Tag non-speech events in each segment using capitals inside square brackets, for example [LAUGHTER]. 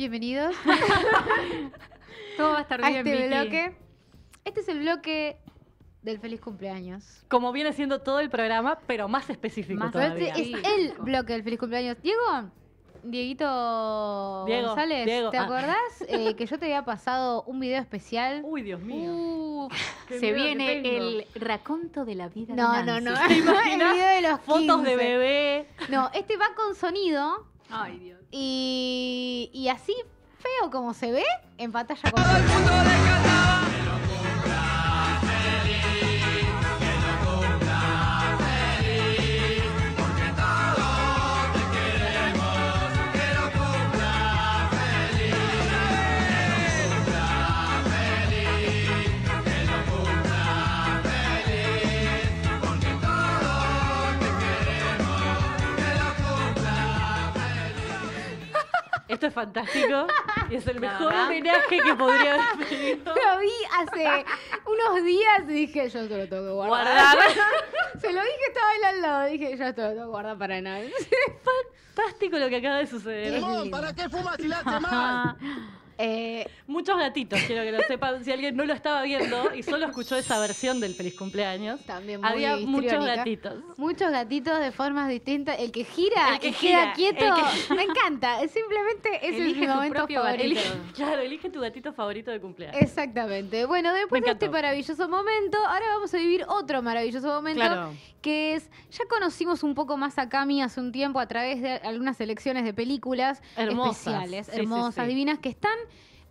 Bienvenidos. [LAUGHS] Todo va a estar bien, este bloque. Este es el bloque del feliz cumpleaños. Como viene siendo todo el programa, pero más específico todavía. es el bloque del feliz cumpleaños. Diego, Dieguito González, ¿te ah. acordás eh, [LAUGHS] que yo te había pasado un video especial? Uy, Dios mío. [LAUGHS] Se viene el raconto de la vida no, de no, no, no. El video de los Fotos de bebé. No, este va con sonido Ay, Dios. y y así feo como se ve, en pantalla. Con... Esto es fantástico y es el mejor homenaje que podría haber pedido. Lo vi hace unos días y dije, yo esto lo tengo que guardar. [LAUGHS] Se lo dije estaba él al lado, dije, yo esto lo tengo que guardar para nada. Fantástico lo que acaba de suceder. Simón, ¿para qué fumas y la más? [LAUGHS] Eh, muchos gatitos, quiero que lo sepan. si alguien no lo estaba viendo y solo escuchó esa versión del feliz cumpleaños, también había muchos gatitos. Muchos gatitos de formas distintas. El que gira, el que, queda quieto, [LAUGHS] me encanta. simplemente es elige mi momento favorito. claro, elige tu gatito favorito de cumpleaños. Exactamente. Bueno, después de este maravilloso momento, ahora vamos a vivir otro maravilloso momento que es ya conocimos un poco más a Cami hace un tiempo a través de algunas selecciones de películas especiales, hermosas, divinas que están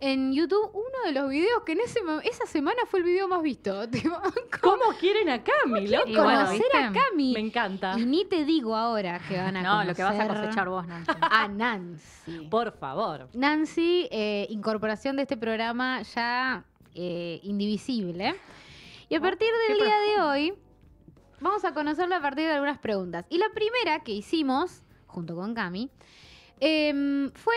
en YouTube uno de los videos que en esa semana fue el video más visto. [LAUGHS] ¿Cómo, quieren a Cami, loco? conocer a Cami. Me encanta. Y ni te digo ahora que van a No, lo que vas a cosechar vos, Nancy. A Nancy. Por favor. Nancy, eh, incorporación de este programa ya eh, indivisible. Y a oh, partir del día de hoy, vamos a conocerlo a partir de algunas preguntas. Y la primera que hicimos, junto con Cami, em, fue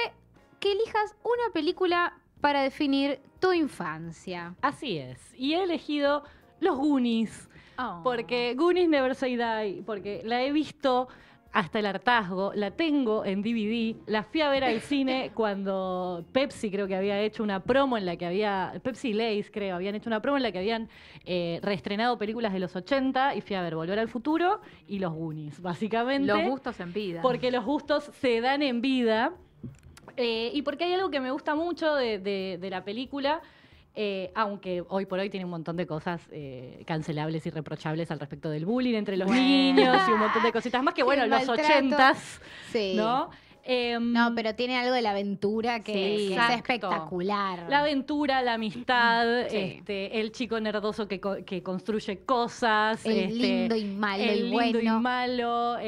que elijas una película para definir tu infancia. Así es. Y he elegido los Goonies. Oh. Porque Goonies Never Say Die, porque la he visto hasta el hartazgo, la tengo en DVD, la fui a ver al [LAUGHS] cine cuando Pepsi creo que había hecho una promo en la que había, Pepsi Lays creo, habían hecho una promo en la que habían eh, reestrenado películas de los 80 y fui a ver Volver al Futuro y Los Goonies, básicamente. Los gustos en vida. Porque los gustos se dan en vida. Eh, y porque hay algo que me gusta mucho de, la película, eh, aunque hoy por hoy tiene un montón de cosas eh, cancelables y reprochables al respecto del bullying entre los niños y un montón de cositas más que, [LAUGHS] bueno, los ochentas, sí. ¿no? Em, no, pero tiene algo de la aventura que, es espectacular. La aventura, la amistad, este, el chico nerdoso que, construye cosas. El lindo y malo. El, lindo y malo, el,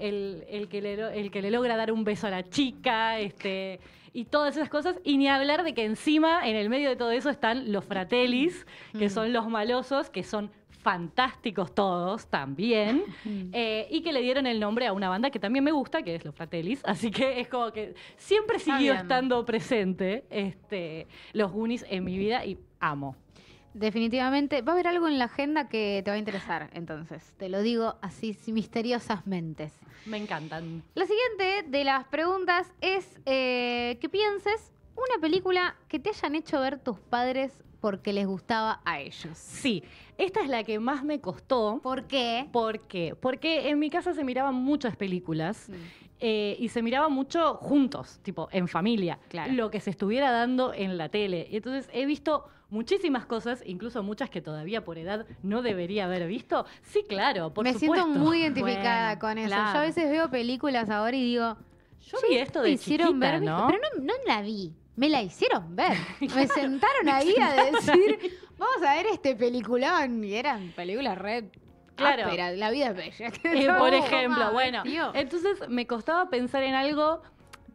el, eh, que le, el que le logra dar un beso a la chica. Este, y todas esas cosas. Y ni hablar de que encima, en el medio de todo eso, están los fratelis, que mm. son los malosos, que son fantásticos todos también, eh, y que le dieron el nombre a una banda que también me gusta, que es Los Fratellis, [LAUGHS] así que es como que siempre siguió estando presente este, los Goonies en mi vida y amo. Definitivamente, va a haber algo en la agenda que te va a interesar, entonces. Te lo digo así misteriosas mentes. Me encantan. La siguiente de las preguntas es ¿Qué eh, que pienses una película que te hayan hecho ver tus padres porque les gustaba a ellos. Sí, esta es la que más me costó. ¿Por qué? ¿Por Porque en mi casa se miraban muchas películas mm. eh, y se miraba mucho juntos, tipo en familia, claro. lo que se estuviera dando en la tele. Y entonces he visto muchísimas cosas, incluso muchas que todavía por edad no debería haber visto. Sí, claro, por me Me siento muy identificada con eso. Yo a veces veo películas ahora y digo, yo vi esto de hicieron chiquita, ¿no? Pero no, no la vi me la hicieron ver. [LAUGHS] Me sentaron ahí a decir, [LAUGHS] vamos a ver este peliculón. Y eran películas red. Claro. la vida es bella. [LAUGHS] Eh, por oh, ejemplo, bueno. Entonces me costaba pensar en algo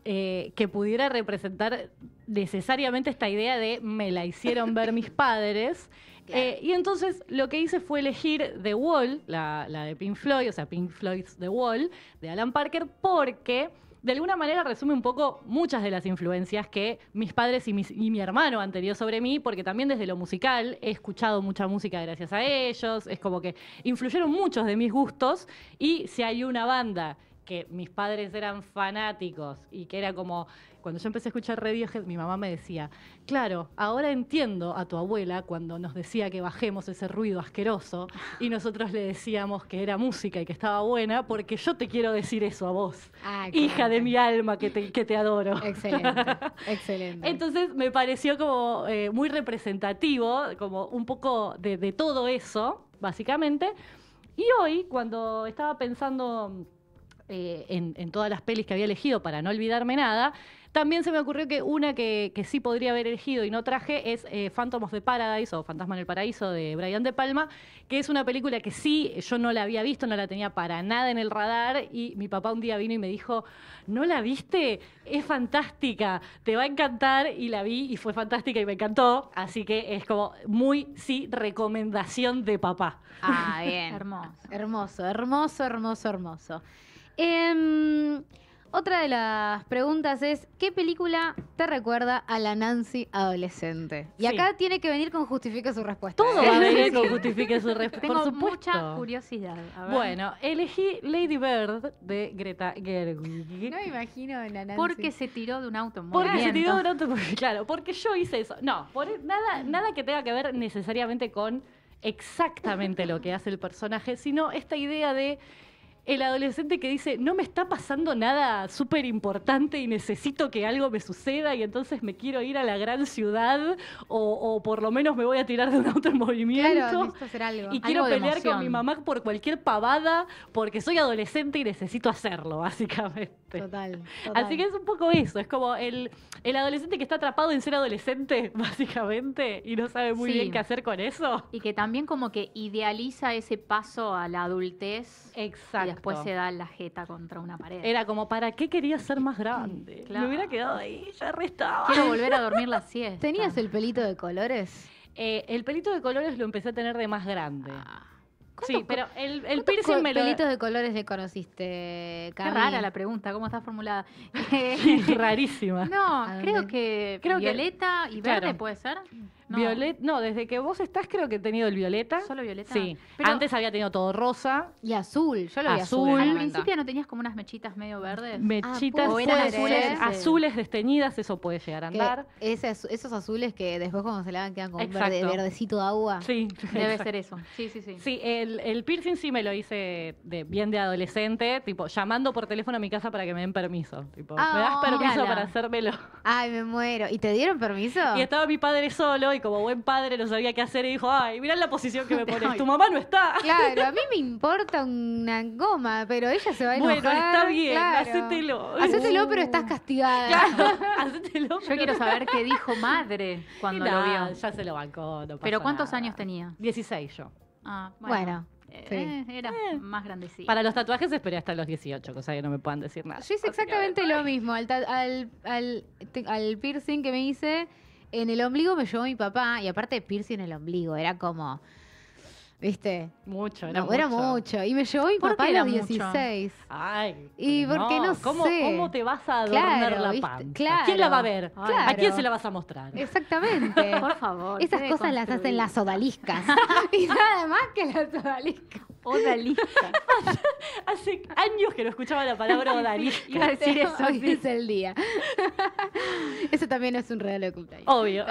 eh, que pudiera representar necesariamente esta idea de me la hicieron ver mis padres. Eh, y entonces lo que hice fue elegir The Wall, la, la de Pink Floyd, o sea, Pink Floyd's The Wall, de Alan Parker, porque de alguna manera resume un poco muchas de las influencias que mis padres y, mi hermano han tenido sobre mí, porque también desde lo musical he escuchado mucha música gracias a ellos, es como que influyeron muchos de mis gustos y si hay una banda que mis padres eran fanáticos y que era como, cuando yo empecé a escuchar Radiohead, mi mamá me decía, claro, ahora entiendo a tu abuela cuando nos decía que bajemos ese ruido asqueroso y nosotros le decíamos que era música y que estaba buena porque yo te quiero decir eso a vos, ah, hija de mi alma que te, adoro. Excelente, [LAUGHS] excelente. Entonces me pareció como eh, muy representativo, como un poco de, de todo eso, básicamente. Y hoy, cuando estaba pensando eh, en, todas las pelis que había elegido para no olvidarme nada, también se me ocurrió que una que, sí podría haber elegido y no traje es eh, Phantom of Paradise o Fantasma en el Paraíso de Brian De Palma, que es una película que sí, yo no la había visto, no la tenía para nada en el radar y mi papá un día vino y me dijo, ¿no la viste? Es fantástica, te va a encantar y la vi y fue fantástica y me encantó, así que es como muy sí recomendación de papá. Ah, bien. [LAUGHS] hermoso. Hermoso, hermoso, hermoso, hermoso. Em, otra de las preguntas es, ¿qué película te recuerda a la Nancy adolescente? Y acá tiene que venir con justifique su respuesta. Todo ¿eh? va a venir con [LAUGHS] justifique su respuesta. Tengo mucha curiosidad. Bueno, elegí Lady Bird de Greta Gerwig. No me imagino la Nancy. Porque se tiró de un auto. porque se tiró de un auto, claro, porque yo hice eso. No, por, nada, mm. nada que tenga que ver necesariamente con exactamente lo que hace el personaje, sino esta idea de el adolescente que dice, no me está pasando nada súper importante y necesito que algo me suceda y entonces me quiero ir a la gran ciudad o, por lo menos me voy a tirar de un auto movimiento y quiero pelear con mi mamá por cualquier pavada porque soy adolescente y necesito hacerlo, [LAUGHS] básicamente. Total. Así que es un poco eso, es como el, el, adolescente que está atrapado en ser adolescente, [LAUGHS] básicamente, y no sabe muy bien qué hacer con eso. Y que también como que idealiza ese paso a la adultez. Exacto después se da la jeta contra una pared. Era como, ¿para qué quería ser más grande? Me hubiera quedado ahí, ya restaba. Quiero volver a dormir la siesta. ¿Tenías el pelito de colores? Eh, el pelito de colores lo empecé a tener de más grande. Ah. Sí, pero el, piercing me lo... pelitos de colores le conociste, Qué rara la pregunta, cómo está formulada. [LAUGHS] Rarísima. No, creo que violeta y verde puede ser. No. no, desde que vos estás creo que he tenido el violeta. ¿Solo violeta? Sí. Antes había tenido todo rosa. Y azul, yo lo vi azul. Al principio no tenías como unas mechitas medio verdes. Mechitas ah, azules, desteñidas, eso puede llegar a andar. esos azules que después cuando se lavan quedan como verde, verdecito de agua. Sí. Debe [LAUGHS] ser eso. Sí, sí, sí. Sí, el, piercing sí me lo hice de, bien de adolescente, tipo llamando por teléfono a mi casa para que me den permiso. Tipo, ¿me das ah, permiso para hacérmelo? Ay, me muero. ¿Y te dieron permiso? Y estaba mi padre solo como buen padre no sabía qué hacer y dijo, ay, mirá la posición que me [LAUGHS] pones, tu mamá no está. Claro, a mí me [LAUGHS] importa una goma, pero ella se va a enojar. Bueno, está bien, claro. hacételo. Hacételo, [LAUGHS] pero estás castigada. Claro, Yo quiero saber qué dijo madre cuando lo vio. Ya se lo bancó, ¿Pero cuántos años tenía? 16 yo. Ah, bueno. Eh, era eh. más grandecita. Para los tatuajes esperé hasta los 18, cosa que no me puedan decir nada. Yo hice exactamente lo mismo. al, al, al piercing que me hice, en el ombligo me llevó mi papá, y aparte piercing en el ombligo, era como. ¿Viste? Mucho, era, no, mucho. era mucho. Y me llevó mi papá a los 16. Ay. Y no, qué no, ¿cómo, ¿Cómo te vas a adornar la panza? ¿Quién la va a ver? ¿A quién se la vas a mostrar? Exactamente. [LAUGHS] Por favor. Esas cosas las hacen las odaliscas. [LAUGHS] [LAUGHS] y nada más que las odaliscas. Odalista. [LAUGHS] Hace años que no escuchaba la palabra odalista [LAUGHS] Iba a decir eso. [LAUGHS] Hoy es el día. eso también es un regalo de cumpleaños. Obvio.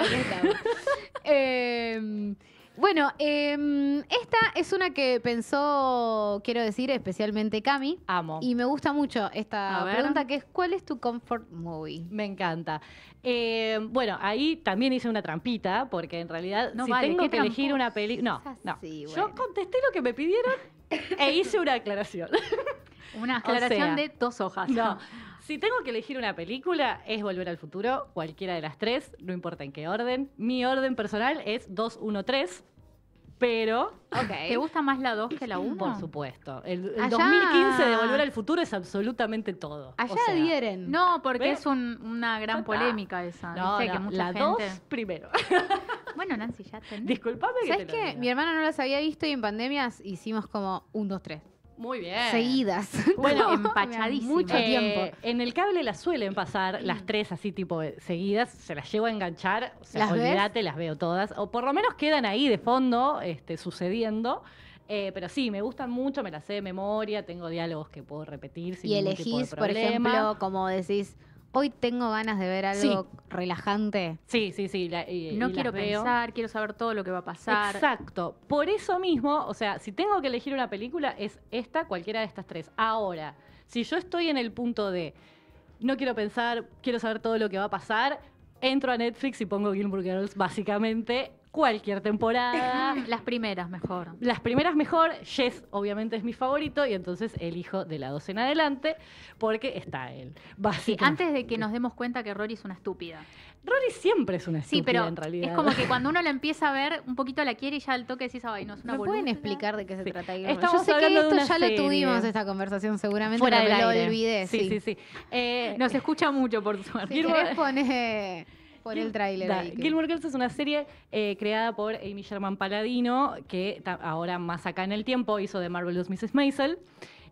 eh, bueno, em, esta es una que pensó, quiero decir, especialmente Cami. Amo. Y me gusta mucho esta pregunta que es, ¿cuál es tu comfort movie? Me encanta. Em, bueno, ahí también hice una trampita, porque en realidad si tengo que elegir una película... No, no. Yo contesté lo que me pidieron e hice una aclaración. [LAUGHS] Una aclaración de dos hojas. No. [LAUGHS] Si tengo que elegir una película, es Volver al Futuro, cualquiera de las tres, no importa en qué orden. Mi orden personal es 2-1-3, Pero. Okay. ¿Te gusta más la 2 que la 1? Por supuesto. El, 2015 de Volver al Futuro es absolutamente todo. Allá o sea, adhieren. No, porque es un, una gran polémica esa. No, que mucha la 2 primero. [LAUGHS] Bueno, Nancy, ya tenés. Disculpame que ¿Sabes te que Mi hermana no las había visto y en pandemias hicimos como 1, 2, 3. Muy bien. Seguidas. [LAUGHS] Bueno, empachadísimas. Mucho eh, tiempo. en el cable las suelen pasar las tres así tipo seguidas, se las llevo a enganchar, o ¿Las olvídate, las veo todas, o por lo menos quedan ahí de fondo este, sucediendo. Eh, pero sí, me gustan mucho, me las sé de memoria, tengo diálogos que puedo repetir sin Y elegís, tipo de problema. por ejemplo, como decís, hoy tengo ganas de ver algo relajante. Sí, sí, sí. no quiero pensar, quiero saber todo lo que va a pasar. Exacto. Por eso mismo, o sea, si tengo que elegir una película, es esta, cualquiera de estas tres. Ahora, si yo estoy en el punto de no quiero pensar, quiero saber todo lo que va a pasar, entro a Netflix y pongo Gilmore Girls, básicamente, cualquier temporada. [LAUGHS] Las primeras mejor. Las primeras mejor. Jess, obviamente, es mi favorito y entonces elijo de la 12 en adelante porque está él. Sí, antes de que nos demos cuenta que Rory es una estúpida. Rory siempre es una estúpida, sí, pero en realidad. Es como que cuando uno la empieza a ver, un poquito la quiere y ya al toque decís, ay, no es una ¿Me pueden explicar de qué se trata trata? Estamos Yo sé que esto ya lo tuvimos, esta conversación, seguramente, Fuera pero lo olvidé. Sí, sí, sí. Eh, nos escucha mucho, por suerte. Si [LAUGHS] por el tráiler. Gilmore Girls es una serie eh, creada por Amy Sherman Paladino, que ahora más acá en el tiempo hizo de Marvelous Mrs. Maisel.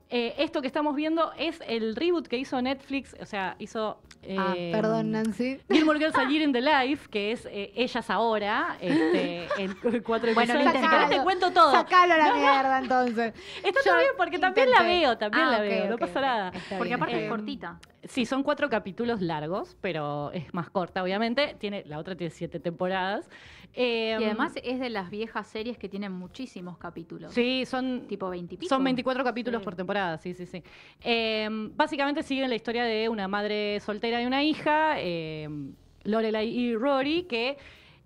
Eh, esto que estamos viendo es el reboot que hizo Netflix, o sea, hizo... ah, eh, perdón, Nancy. [LAUGHS] Gilmore Girls A Year in the Life, que es Ellas Ahora, este, [LAUGHS] en cuatro episodios. Bueno, sacalo, te cuento todo. Sacalo la [LAUGHS] mierda, entonces. Está todo bien, porque también la veo, también ah, la veo, no pasa nada. Porque aparte es cortita. Sí, son cuatro capítulos largos, pero es más corta, obviamente. Tiene, la otra tiene siete temporadas. y em, además es de las viejas series que tienen muchísimos capítulos. Sí, son. Tipo 20 Son 24 capítulos por temporada, sí, sí, sí. Em, básicamente siguen la historia de una madre soltera y una hija, eh, Lorelai y Rory, que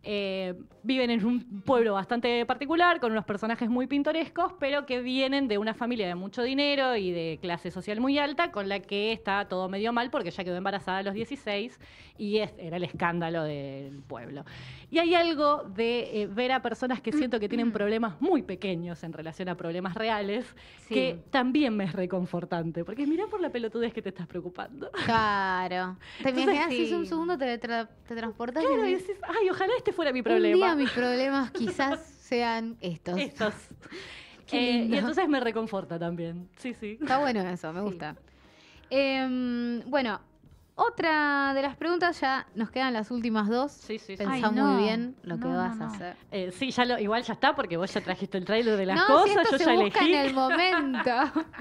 eh, viven en un pueblo bastante particular, con unos personajes muy pintorescos, pero que vienen de una familia de mucho dinero y de clase social muy alta, con la que está todo medio mal porque ya quedó embarazada a los 16 y era el escándalo del pueblo. Y hay algo de eh, ver a personas que siento que tienen problemas muy pequeños en relación a problemas reales, que también me es reconfortante, porque mirá por la pelotudez que te estás preocupando. Claro. [LAUGHS] Te imaginas, sí. un segundo te, transportas. Claro, y dices, ay, ojalá este este fuera mi problema. mis problemas quizás [LAUGHS] sean estos. Estos. [LAUGHS] Eh, y entonces me reconforta también. Sí, sí. Está bueno eso, me gusta. Em, bueno, otra de las preguntas, ya nos quedan las últimas dos. Sí, sí, sí. Pensá muy bien lo que vas a hacer. Eh, sí, ya lo, igual ya está, porque vos ya trajiste el trailer de las cosas, yo ya busca elegí. en el momento. [LAUGHS]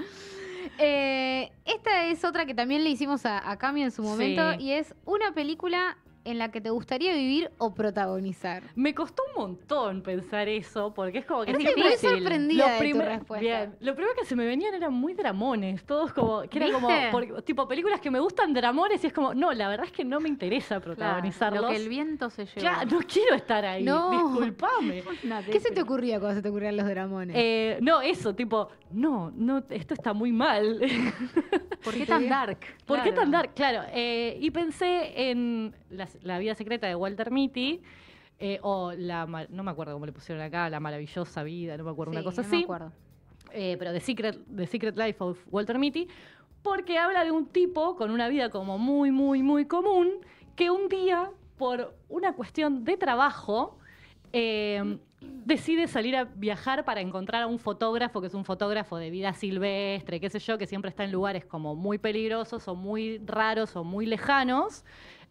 Eh, esta es otra que también le hicimos a, Cami en su momento, y es una película en la que te gustaría vivir o protagonizar? Me costó un montón pensar eso, porque es como que es difícil. sorprendida de tu respuesta. lo primero que se me venían eran muy dramones, todos como, que eran como, tipo, películas que me gustan dramones y es como, no, la verdad es que no me interesa protagonizarlos. lo que el viento se lleva. Ya, no quiero estar ahí, no. disculpame. [LAUGHS] ¿Qué se te ocurría cuando se te ocurrían los dramones? Eh, no, eso, tipo, no, no, esto está muy mal. ¿Por qué [LAUGHS] tan dark? ¿Por qué tan dark? Claro, eh, y pensé en la la vida secreta de Walter Mitty. Eh, o la, no me acuerdo cómo le pusieron acá, la maravillosa vida, no me acuerdo, una cosa así. Eh, pero The Secret, The Secret Life of Walter Mitty, porque habla de un tipo con una vida como muy, muy, muy común, que un día, por una cuestión de trabajo, em, decide salir a viajar para encontrar a un fotógrafo que es un fotógrafo de vida silvestre, qué sé yo, que siempre está en lugares como muy peligrosos o muy raros o muy lejanos,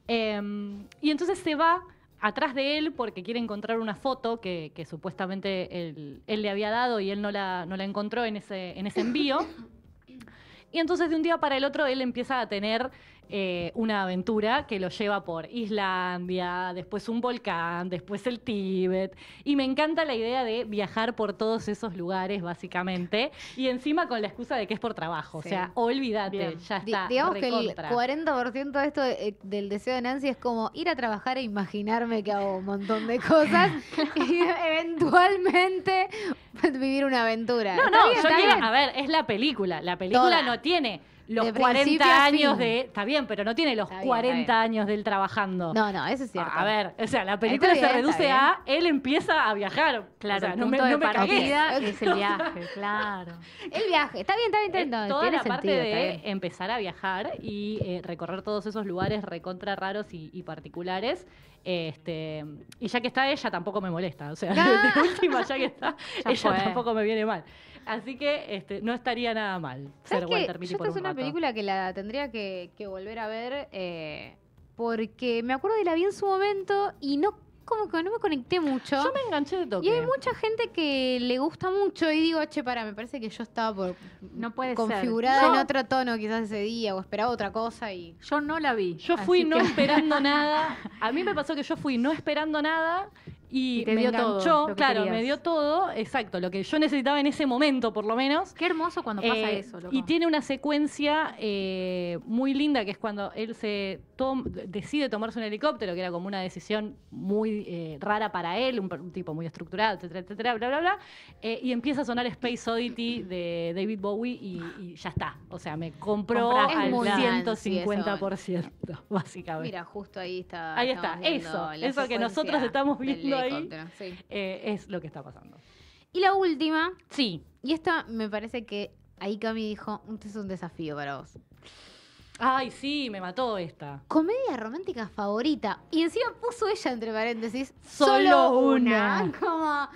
Em, y entonces se va atrás de él porque quiere encontrar una foto que, supuestamente él, le había dado y él no la, no la encontró en ese, en ese envío. [COUGHS] Y entonces de un día para el otro él empieza a tener eh, una aventura que lo lleva por Islandia, después un volcán, después el Tíbet. Y me encanta la idea de viajar por todos esos lugares, básicamente. Y encima con la excusa de que es por trabajo. O sea, olvídate, ya está. digamos que el 40% de esto eh, del deseo de Nancy es como ir a trabajar e imaginarme que hago un montón de cosas y [LAUGHS] eventualmente vivir una aventura. No, no, yo quiero, a ver, es la película. La película no tiene los 40 años de. Está bien, pero no tiene los 40 años de él trabajando. No, no, eso es cierto. A, ver, o sea, la película se reduce a él empieza a viajar. Claro, no me, no me Es el [LAUGHS] viaje, claro. El viaje, está bien, está bien, toda la parte de empezar a viajar y eh, recorrer todos esos lugares recontra raros y, particulares. Este, y ya que está ella, tampoco me molesta. O sea, [LAUGHS] de ah. última, ya que está, [LAUGHS] ella tampoco me viene mal. Así que este, no estaría nada mal ser que Yo esta es una película que la tendría que, volver a ver eh, porque me acuerdo de la vi en su momento y no como que no me conecté mucho. Yo me enganché de toque. Y hay mucha gente que le gusta mucho y digo, che, para, me parece que yo estaba por no puede configurada en otro tono quizás ese día o esperaba otra cosa y... Yo no la vi. Yo fui no esperando [LAUGHS] nada. A mí me pasó que yo fui no esperando nada y, me dio todo. claro, me dio todo, exacto, lo que yo necesitaba en ese momento, por lo menos. Qué hermoso cuando pasa eh, eso. Y tiene una secuencia eh, muy linda que es cuando él se decide tomarse un helicóptero, que era como una decisión muy eh, rara para él, un, tipo muy estructurado, etcétera, etcétera, bla, bla, bla. y empieza a sonar Space Oddity de David Bowie y, ya está. O sea, me compró al 150%, [LAUGHS] básicamente. Mira, justo ahí está. Ahí está, eso, eso que nosotros estamos viendo eh, es lo que está pasando. Y la última. Sí. Y esta me parece que ahí Cami dijo, este es un desafío para vos. Ay, sí, me mató esta. Comedia romántica favorita. Y encima puso ella entre paréntesis, solo, una. [LAUGHS] Como,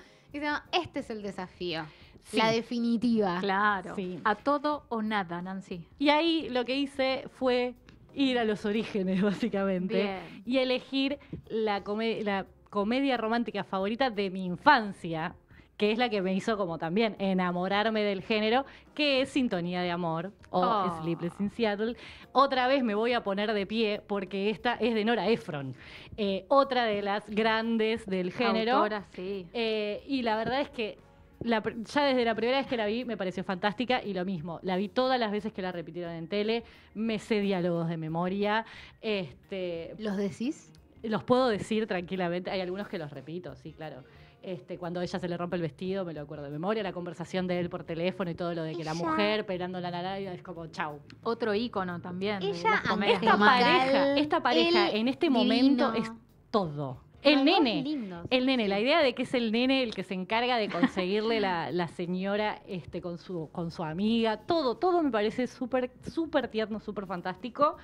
este es el desafío. La definitiva. Claro. A todo o nada, Nancy. Y ahí lo que hice fue ir a los orígenes, [LAUGHS] básicamente. Y elegir la comedia comedia romántica favorita de mi infancia, que es la que me hizo como también enamorarme del género, que es Sintonía de Amor o oh. Sleepless in Seattle. Otra vez me voy a poner de pie porque esta es de Nora Ephron, eh, otra de las grandes del género. Ahora sí. Eh, y la verdad es que ya desde la primera vez que la vi me pareció fantástica y lo mismo, la vi todas las veces que la repitieron en tele, me sé diálogos de memoria. Este ¿Los decís? los puedo decir tranquilamente. Hay algunos que los repito, sí, claro. Este, cuando ella se le rompe el vestido, me lo acuerdo de memoria, la conversación de él por teléfono y todo lo de que la mujer pelando la naranja es como chau. Otro ícono también. Ella, esta pareja, esta pareja en este momento es todo. El nene, el nene, la idea de que es el nene el que se encarga de conseguirle [LAUGHS] la, señora este, con, su, con su amiga, todo, todo me parece súper, súper tierno, súper fantástico.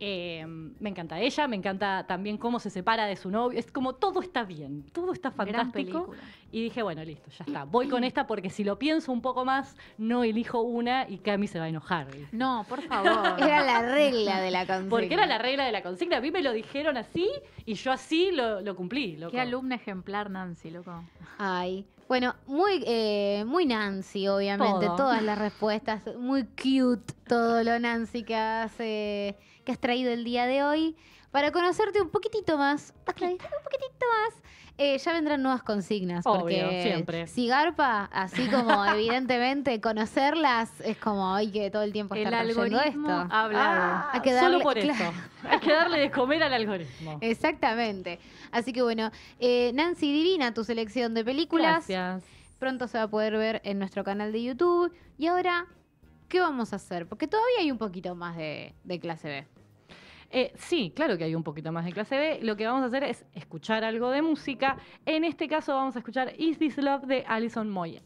Eh, me encanta ella, me encanta también cómo se separa de su novio. Es como todo está bien, todo está fantástico. Y dije, bueno, listo, ya está. Voy con esta porque si lo pienso un poco más, no elijo una y Cami se va a enojar. No, por favor. [LAUGHS] era la regla de la consigna. Porque era la regla de la consigna. A mí me lo dijeron así y yo así lo, cumplí. Qué alumna ejemplar, Nancy, loco. Ay. Bueno, muy, eh, muy Nancy, obviamente, todas las respuestas, muy cute todo lo Nancy que hace que has traído el día de hoy para conocerte un poquitito más. Un poquitito más. Eh, ya vendrán nuevas consignas. Obvio, porque siempre. Si garpa, así como [LAUGHS] evidentemente conocerlas es como, hoy que todo el tiempo está haciendo esto. Hablado. Ah, hay que darle, solo por eso. Hay que darle de comer al algoritmo. [LAUGHS] Exactamente. Así que bueno, eh, Nancy Divina, tu selección de películas. Gracias. Pronto se va a poder ver en nuestro canal de YouTube. Y ahora, ¿qué vamos a hacer? Porque todavía hay un poquito más de clase B. Eh, sí, claro que hay un poquito más de clase B. Lo que vamos a hacer es escuchar algo de música. En este caso vamos a escuchar Is This Love de Alison Moyet.